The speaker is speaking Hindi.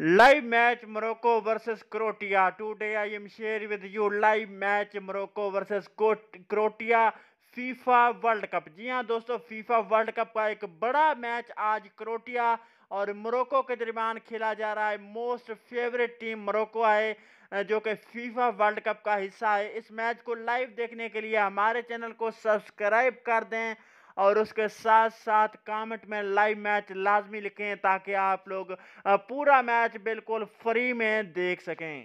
live match Morocco versus Croatia today I am share with you live match Morocco versus Croatia FIFA World Cup जी हाँ दोस्तों फीफा वर्ल्ड कप का एक बड़ा मैच आज क्रोटिया और मोरक्को के दरमियान खेला जा रहा है मोस्ट फेवरेट टीम मोरक्को है जो कि फीफा वर्ल्ड कप का हिस्सा है इस मैच को लाइव देखने के लिए हमारे चैनल को सब्सक्राइब कर दें और उसके साथ साथ कमेंट में लाइव मैच लाजमी लिखें ताकि आप लोग पूरा मैच बिल्कुल फ्री में देख सकें